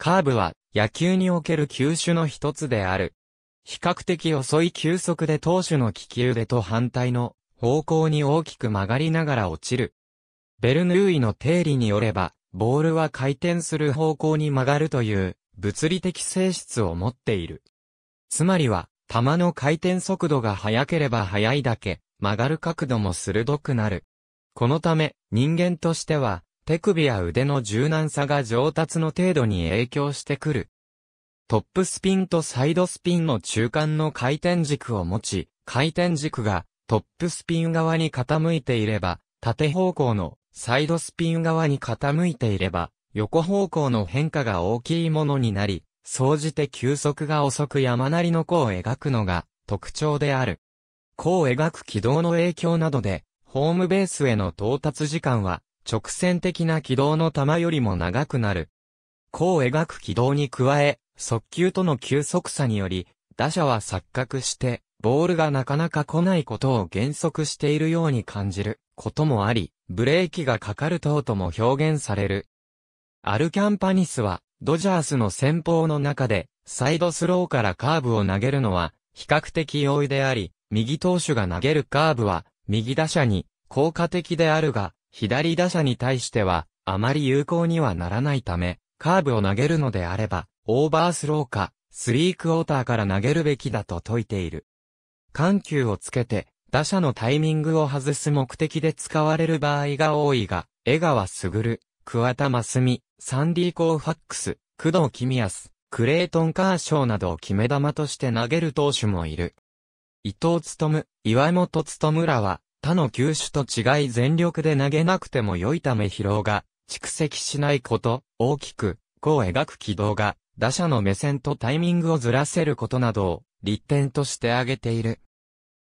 カーブは野球における球種の一つである。比較的遅い球速で投手の利き腕と反対の方向に大きく曲がりながら落ちる。ベルヌーイの定理によれば、ボールは回転する方向に曲がるという物理的性質を持っている。つまりは、球の回転速度が速ければ速いだけ、曲がる角度も鋭くなる。このため、人間としては、手首や腕の柔軟さが上達の程度に影響してくる。トップスピンとサイドスピンの中間の回転軸を持ち、回転軸がトップスピン側に傾いていれば、縦方向のサイドスピン側に傾いていれば、横方向の変化が大きいものになり、総じて急速が遅く山なりの弧を描くのが特徴である。弧を描く軌道の影響などで、ホームベースへの到達時間は直線的な軌道の球よりも長くなる。弧を描く軌道に加え、速球との急速差により、打者は錯覚して、ボールがなかなか来ないことを減速しているように感じることもあり、ブレーキがかかる等とも表現される。アルキャンパニスは、ドジャースの戦法の中で、サイドスローからカーブを投げるのは、比較的容易であり、右投手が投げるカーブは、右打者に効果的であるが、左打者に対しては、あまり有効にはならないため、カーブを投げるのであれば、オーバースローか、スリークォーターから投げるべきだと説いている。緩急をつけて、打者のタイミングを外す目的で使われる場合が多いが、江川卓、桑田真澄、サンディ・コーファックス、工藤公康、クレートン・カーショーなどを決め球として投げる投手もいる。伊藤勤、岩本勤らは、他の球種と違い全力で投げなくても良いため疲労が蓄積しないこと、大きく、弧を描く軌道が、打者の目線とタイミングをずらせることなどを、立点として挙げている。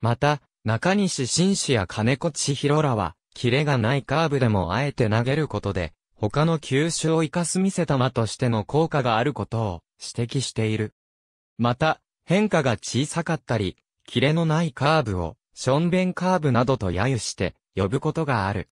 また、中西紳士や金子千尋らは、キレがないカーブでもあえて投げることで、他の球種を活かす見せ玉としての効果があることを指摘している。また、変化が小さかったり、キレのないカーブをションベンカーブなどと揶揄して、呼ぶことがある。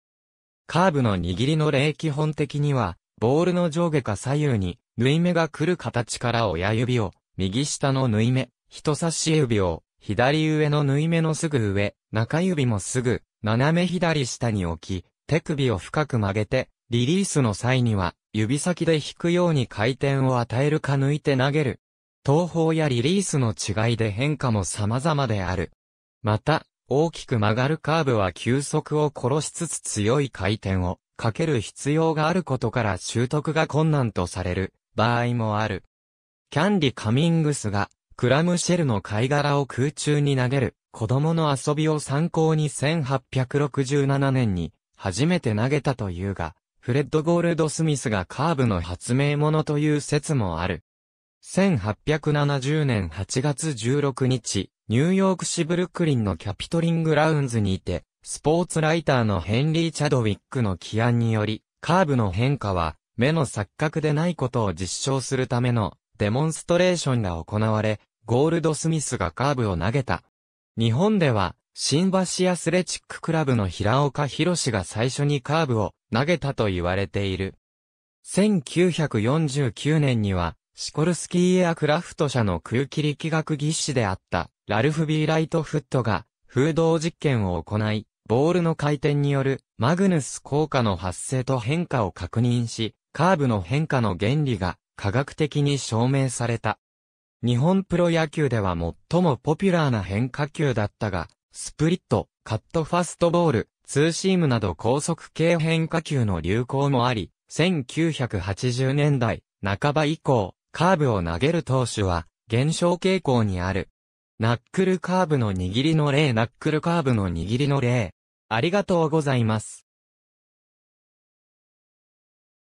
カーブの握りの例基本的には、ボールの上下か左右に、縫い目が来る形から親指を、右下の縫い目、人差し指を、左上の縫い目のすぐ上、中指もすぐ、斜め左下に置き、手首を深く曲げて、リリースの際には、指先で引くように回転を与えるか抜いて投げる。投法やリリースの違いで変化も様々である。また、大きく曲がるカーブは急速を殺しつつ強い回転をかける必要があることから習得が困難とされる場合もある。キャンディ・カミングスがクラムシェルの貝殻を空中に投げる子供の遊びを参考に1867年に初めて投げたというが、フレッド・ゴールド・スミスがカーブの発明者という説もある。1870年8月16日、ニューヨーク市ブルックリンのキャピトリングラウンズにいて、スポーツライターのヘンリー・チャドウィックの起案により、カーブの変化は、目の錯覚でないことを実証するためのデモンストレーションが行われ、ゴールドスミスがカーブを投げた。日本では、新橋アスレチッククラブの平岡博が最初にカーブを投げたと言われている。1949年には、シコルスキーエアクラフト社の空気力学技師であった、ラルフ・ビー・ライトフットが、風洞実験を行い、ボールの回転による、マグヌス効果の発生と変化を確認し、カーブの変化の原理が、科学的に証明された。日本プロ野球では最もポピュラーな変化球だったが、スプリット、カットファストボール、ツーシームなど高速系変化球の流行もあり、1980年代半ば以降、カーブを投げる投手は減少傾向にある。ナックルカーブの握りの例ナックルカーブの握りの例。ありがとうございます。